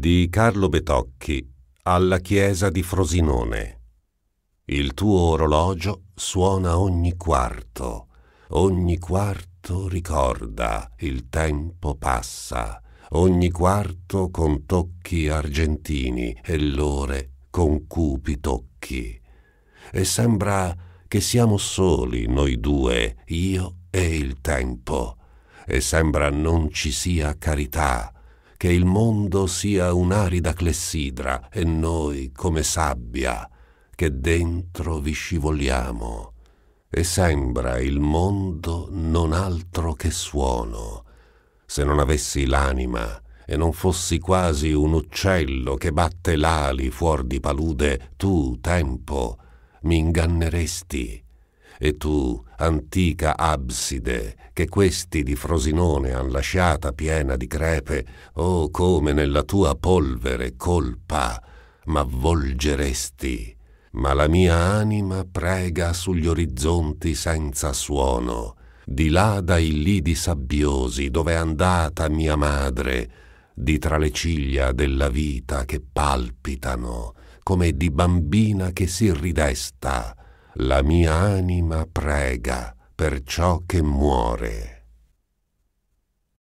di Carlo Betocchi alla chiesa di Frosinone. Il tuo orologio suona ogni quarto, ogni quarto ricorda, il tempo passa, ogni quarto con tocchi argentini e l'ore con cupi tocchi. E sembra che siamo soli noi due, io e il tempo, e sembra non ci sia carità, che il mondo sia un'arida clessidra e noi come sabbia che dentro vi scivoliamo. E sembra il mondo non altro che suono. Se non avessi l'anima e non fossi quasi un uccello che batte l'ali fuor di palude, tu, tempo, mi inganneresti e tu, antica abside, che questi di Frosinone han lasciata piena di crepe, oh come nella tua polvere colpa m'avvolgeresti. Ma la mia anima prega sugli orizzonti senza suono, di là dai lidi sabbiosi dove è andata mia madre, di tra le ciglia della vita che palpitano, come di bambina che si ridesta, la mia anima prega per ciò che muore.